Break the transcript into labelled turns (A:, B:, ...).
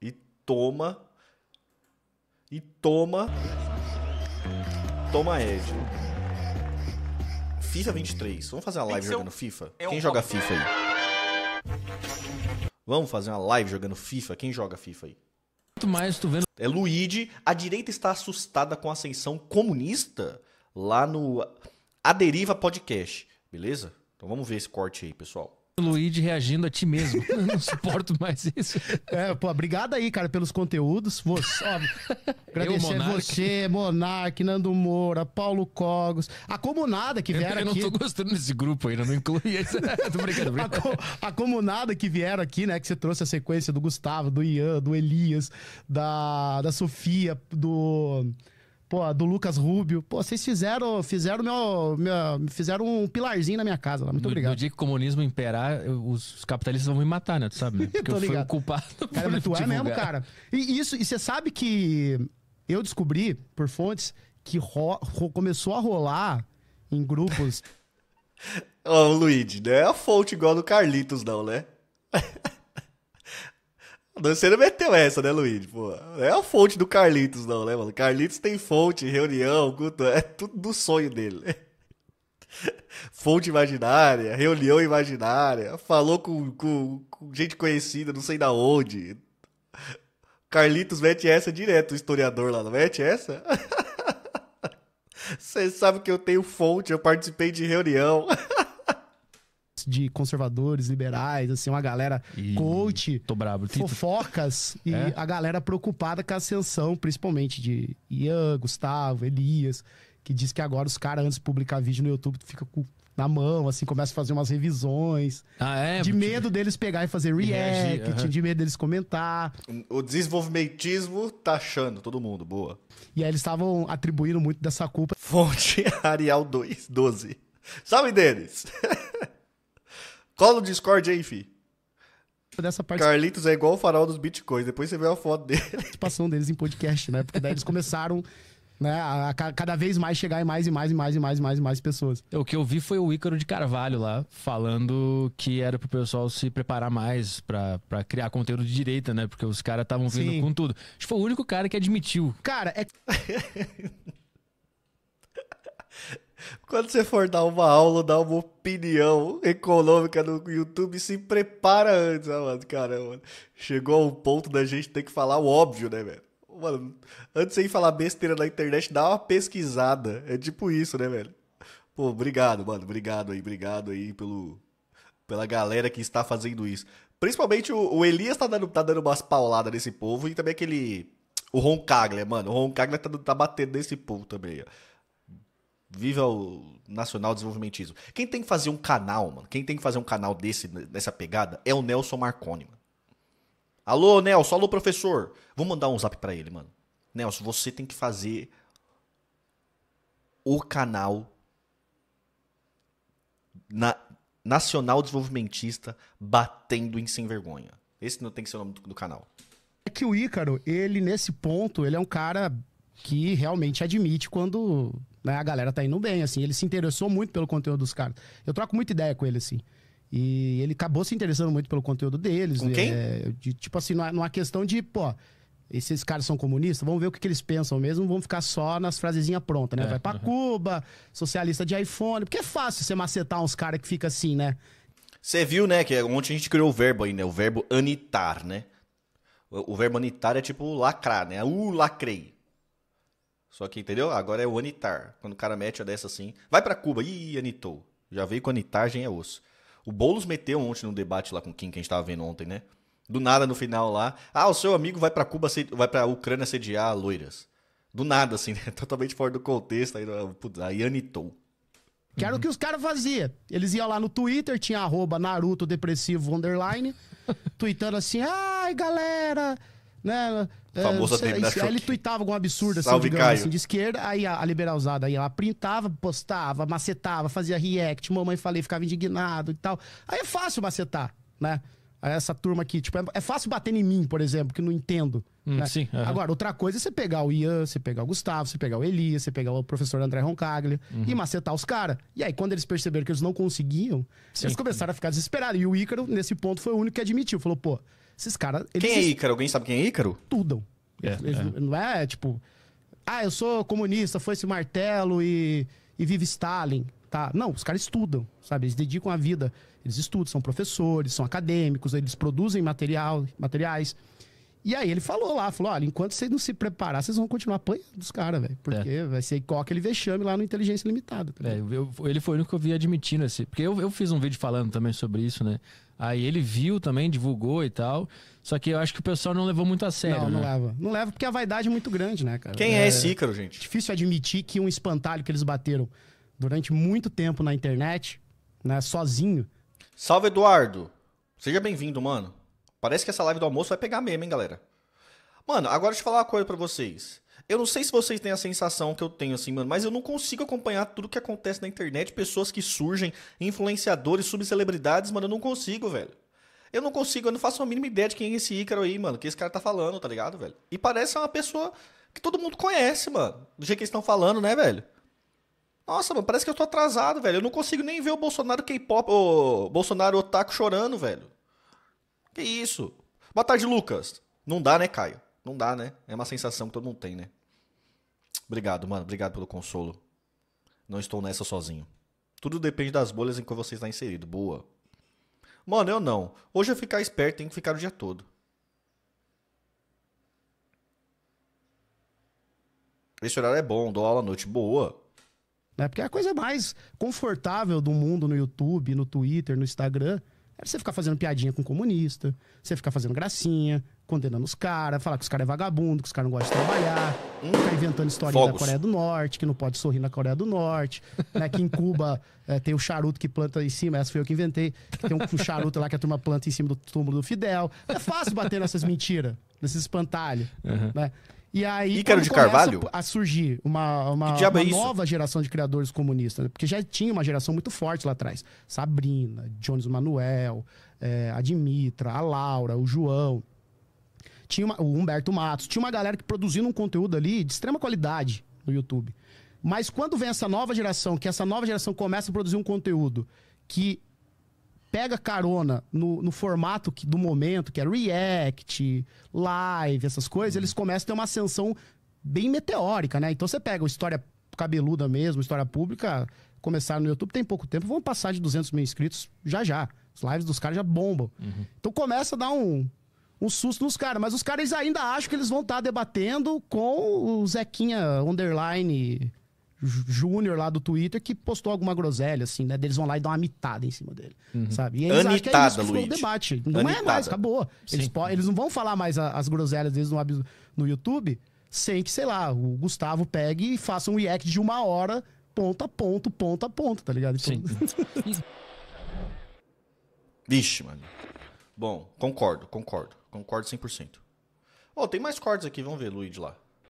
A: E toma. E toma. Toma Ed. FIFA 23. Vamos fazer uma live jogando FIFA? É Quem joga FIFA aí? Vamos fazer uma live jogando FIFA? Quem joga FIFA aí? mais tu vendo. É Luigi, a direita está assustada com a ascensão comunista lá no A Deriva Podcast, beleza? Então vamos ver esse corte aí, pessoal.
B: Luigi reagindo a ti mesmo. Eu não suporto mais isso. É, pô, obrigado aí, cara, pelos conteúdos. Você, ó, agradecer eu, você, Monark, Nando Moura, Paulo Cogos, a Comunada que vieram aqui. Eu não aqui... tô gostando desse grupo ainda, não inclui esse. tô brincando, brincando. A, a, Comunada que vieram aqui, né, que você trouxe a sequência do Gustavo, do Ian, do Elias, da, da Sofia, do... Pô, a do Lucas Rubio. Pô, vocês fizeram, fizeram meu, meu fizeram um pilarzinho na minha casa lá. Muito no, obrigado. No dia que o comunismo imperar, os capitalistas vão me matar, né? Tu sabe, né? Porque eu fui o culpado. Cara, mas tu é divulgar. é mesmo, cara. E isso, e você sabe que eu descobri por fontes que ro, ro, começou a rolar em grupos
A: Ô, Luigi, não é a fonte igual do Carlitos, não, né? Você não meteu essa, né, Luiz? Pô, não é a fonte do Carlitos, não, né, mano? Carlitos tem fonte, reunião, culto, é tudo do sonho dele. Fonte imaginária, reunião imaginária, falou com, com, com gente conhecida, não sei da onde. Carlitos mete essa direto, o historiador lá, não mete essa? Você sabe que eu tenho fonte, eu participei de reunião.
B: de conservadores, liberais, assim, uma galera e... coach, Tô bravo. fofocas e é? a galera preocupada com a ascensão, principalmente de Ian, Gustavo, Elias, que diz que agora os caras, antes de publicar vídeo no YouTube, fica com na mão, assim, começa a fazer umas revisões. Ah, é? De medo deles pegar e fazer react, reagir, uhum. de medo deles comentar.
A: O desenvolvimentismo taxando tá todo mundo, boa.
B: E aí eles estavam atribuindo muito dessa culpa. Fonte
A: Arial 2, 12. Salve deles! Cola o Discord aí, fi. Dessa parte... Carlitos é igual o farol dos bitcoins. Depois você vê a foto dele. A
B: participação deles em podcast, né? Porque daí eles começaram né, a, a, cada vez mais chegar em mais e mais e mais e mais e mais e mais pessoas. O que eu vi foi o Ícaro de Carvalho lá, falando que era pro pessoal se preparar mais para criar conteúdo de direita, né? Porque os caras estavam vindo Sim. com tudo. Acho que foi o único cara que admitiu. Cara, é.
A: Quando você for dar uma aula, dar uma opinião econômica no YouTube, se prepara antes, ah, mano? Caramba, chegou ao ponto da gente ter que falar o óbvio, né, velho? Mano, antes de falar besteira na internet, dá uma pesquisada. É tipo isso, né, velho? Pô, obrigado, mano. Obrigado aí, obrigado aí pelo, pela galera que está fazendo isso. Principalmente o, o Elias tá dando, tá dando umas pauladas nesse povo e também aquele. O Ron Kagler, mano. O Ron Kagler tá, tá batendo nesse povo também, ó. Viva o nacional desenvolvimentismo. Quem tem que fazer um canal, mano? Quem tem que fazer um canal desse, dessa pegada é o Nelson Marconi, mano. Alô, Nelson, alô, professor. Vou mandar um zap para ele, mano. Nelson, você tem que fazer o canal na, nacional desenvolvimentista batendo em sem vergonha. Esse não tem que ser o nome do, do canal.
B: É que o Ícaro, ele nesse ponto, ele é um cara que realmente admite quando né, a galera tá indo bem, assim. Ele se interessou muito pelo conteúdo dos caras. Eu troco muita ideia com ele, assim. E ele acabou se interessando muito pelo conteúdo deles. Com é, quem? É, de, tipo assim, numa, é, é questão de, pô, esses caras são comunistas, vamos ver o que, que eles pensam mesmo, vamos ficar só nas frasezinhas prontas, né? É, Vai pra uhum. Cuba, socialista de iPhone, porque é fácil você macetar uns caras que fica assim, né?
A: Você viu, né, que ontem a gente criou o verbo aí, né? O verbo anitar, né? O, o verbo anitar é tipo lacrar, né? Uh, lacrei. Só que, entendeu? Agora é o anitar. Quando o cara mete a dessa assim, vai para Cuba. Ih, anitou. Já veio com anitagem, é osso. O Boulos meteu ontem no debate lá com quem que a gente tava vendo ontem, né? Do nada no final lá. Ah, o seu amigo vai para Cuba, vai para Ucrânia sediar loiras. Do nada, assim, né? Totalmente fora do contexto. Aí, putz, aí anitou.
B: Que era o que os caras faziam. Eles iam lá no Twitter, tinha arroba Naruto Depressivo Underline, tweetando assim, ai galera, né? Famosa é, sei, terminar ele tweetava algum absurdo assim, digamos, assim, de esquerda, aí a, a liberalzada aí ela printava, postava, macetava, fazia react, mamãe falei, ficava indignado e tal. Aí é fácil macetar, né? essa turma aqui. Tipo, é, é, fácil bater em mim, por exemplo, que não entendo. Hum, né? sim, uhum. Agora, outra coisa é você pegar o Ian, você pegar o Gustavo, você pegar o Elias, você pegar o professor André Roncaglia uhum. e macetar os caras. E aí, quando eles perceberam que eles não conseguiam, sim. eles começaram a ficar desesperados. E o Ícaro, nesse ponto, foi o único que admitiu. Falou, pô, esses caras. Quem é Ícaro?
A: Alguém sabe quem é Ícaro? Tudam. É,
B: eles, é. Não é tipo. Ah, eu sou comunista, foi esse martelo e, e vive Stalin tá? Não, os caras estudam, sabe? Eles dedicam a vida, eles estudam, são professores, são acadêmicos, eles produzem material, materiais. E aí ele falou lá, falou, olha, enquanto vocês não se preparar, vocês vão continuar apanhando os caras, velho. Porque é. vai ser igual aquele vexame lá no Inteligência Limitada. Tá é, eu, ele foi o único que eu vi admitindo esse... Porque eu, eu fiz um vídeo falando também sobre isso, né? Aí ele viu também, divulgou e tal. Só que eu acho que o pessoal não levou muito a sério. Não, não né? leva. Não leva porque a vaidade é muito grande, né, cara? Quem é, é esse Ícaro, gente? Difícil admitir que um espantalho que eles bateram durante muito tempo na internet, né, sozinho.
A: Salve, Eduardo! Seja bem-vindo, mano. Parece que essa live do almoço vai pegar mesmo, hein, galera? Mano, agora deixa eu falar uma coisa pra vocês. Eu não sei se vocês têm a sensação que eu tenho, assim, mano, mas eu não consigo acompanhar tudo que acontece na internet, pessoas que surgem, influenciadores, subcelebridades, mano, eu não consigo, velho. Eu não consigo, eu não faço a mínima ideia de quem é esse Ícaro aí, mano, que esse cara tá falando, tá ligado, velho? E parece uma pessoa que todo mundo conhece, mano, do jeito que eles estão falando, né, velho? Nossa, mano, parece que eu tô atrasado, velho. Eu não consigo nem ver o Bolsonaro K-pop, o Bolsonaro Otaku chorando, velho. Que isso? Boa tarde, Lucas. Não dá, né, Caio? Não dá, né? É uma sensação que todo mundo tem, né? Obrigado, mano. Obrigado pelo consolo. Não estou nessa sozinho. Tudo depende das bolhas em que você está inserido. Boa. Mano, eu não. Hoje eu ficar esperto, tenho que ficar o dia todo. Esse horário é bom, dou aula à noite. Boa.
B: Né? Porque é a coisa mais confortável do mundo no YouTube, no Twitter, no Instagram, é você ficar fazendo piadinha com comunista, você ficar fazendo gracinha, condenando os caras, falar que os caras é vagabundos, que os caras não gostam de trabalhar, ficar inventando historinha da Coreia do Norte, que não pode sorrir na Coreia do Norte, né? Que em Cuba é, tem o charuto que planta em cima, essa foi eu que inventei, que tem um charuto lá que a turma planta em cima do túmulo do Fidel. É fácil bater nessas mentiras, nesses espantalhos, uhum. né? E aí começou de Carvalho a surgir uma, uma, uma é nova geração de criadores comunistas, né? porque já tinha uma geração muito forte lá atrás. Sabrina, Jones Manuel, é, a Dimitra, a Laura, o João. Tinha uma, o Humberto Matos, tinha uma galera que produzindo um conteúdo ali de extrema qualidade no YouTube. Mas quando vem essa nova geração, que essa nova geração começa a produzir um conteúdo que pega carona no, no formato que, do momento, que é React, Live, essas coisas, uhum. eles começam a ter uma ascensão bem meteórica, né? Então você pega uma história cabeluda mesmo, história pública, começaram no YouTube tem pouco tempo, vão passar de 200 mil inscritos já já. As lives dos caras já bombam. Uhum. Então começa a dar um, um susto nos caras, mas os caras ainda acham que eles vão estar tá debatendo com o Zequinha Underline Júnior lá do Twitter que postou alguma groselha, assim, né? Deles vão lá e dão uma mitada em cima dele, uhum. sabe? E eles Anitada, acham que é isso que Luiz. o debate. Não Anitada. é mais, acabou. Eles, eles não vão falar mais as groselhas deles no, no YouTube sem que, sei lá, o Gustavo pegue e faça um react de uma hora, ponto a ponto, ponto a ponto, tá ligado? Sim.
A: Vixe, mano. Bom, concordo, concordo. Concordo 100%. Ó, oh, tem mais cortes aqui, vamos ver, Luiz, lá.